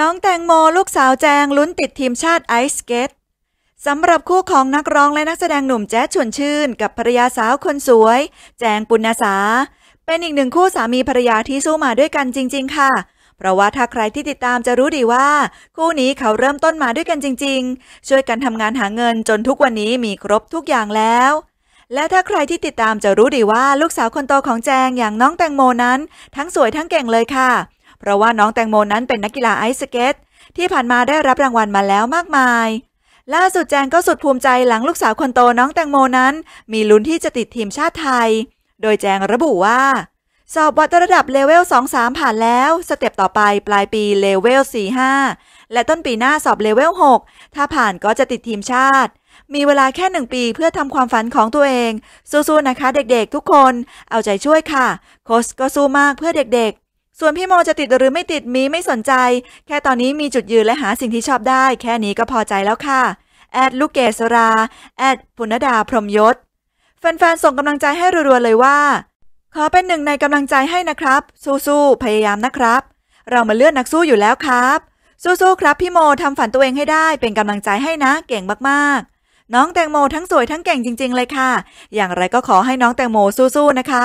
น้องแตงโมลูกสาวแจง ลุ้นติดทีมชาติไอส์เกตสำหรับคู่ของนักร้องและนักแสดงหนุ่มแจ๊ดชวนชื่น กับภรรยาสาวคนสวย แจงปุณณสา เป็นอีกหนึ่งคู่สามีภรรยาที่สู้มาด้วยกันจริง ๆ ค่ะ เพราะว่าถ้าใครที่ติดตามจะรู้ดีว่า คู่นี้เขาเริ่มต้นมาด้วยกันจริง ๆ ช่วยกันทำงานหาเงินจนทุกวันนี้มีครบทุกอย่างแล้ว และถ้าใครที่ติดตามจะรู้ดีว่าลูกสาวคนโตของแจงอย่างน้องแตงโมนั้น ทั้งสวยทั้งเก่งเลยค่ะเพราะว่าน้องแตงโมนั้นเป็นนักกีฬาไอซ์สเกตที่ผ่านมาได้รับรางวัลมาแล้วมากมาย ล่าสุดแจงก็สุดภูมิใจหลังลูกสาวคนโตน้องแตงโมนั้น มีลุ้นที่จะติดทีมชาติไทย โดยแจงระบุว่า สอบวัดระดับเลเวล2-3 ผ่านแล้ว สเต็ปต่อไปปลายปีเลเวล4-5 และต้นปีหน้าสอบเลเวล6ถ้าผ่านก็จะติดทีมชาติ มีเวลาแค่หนึ่งปีเพื่อทำความฝันของตัวเองสู้ๆนะคะ เด็กๆทุกคนเอาใจช่วยค่ะโค้ชก็สู้มากเพื่อเด็กๆส่วนพี่โมจะติดหรือไม่ติดมีไม่สนใจ แค่ตอนนี้มีจุดยืนและหาสิ่งที่ชอบได้ แค่นี้ก็พอใจแล้วค่ะแอดลูกเกศราแอดปุณดาพรมยศแฟนๆ ส่งกำลังใจให้รัวๆ เลยว่า ขอเป็นหนึ่งในกำลังใจให้นะครับ สู้ๆ พยายามนะครับ เรามาเลือดนักสู้อยู่แล้วครับ สู้ๆครับพี่โมทำฝันตัวเองให้ได้เป็นกำลังใจให้นะเก่งมากๆ น้องแตงโมทั้งสวยทั้งเก่งจริง ๆ เลยค่ะ อย่างไรก็ขอให้น้องแตงโมสู้ๆนะคะ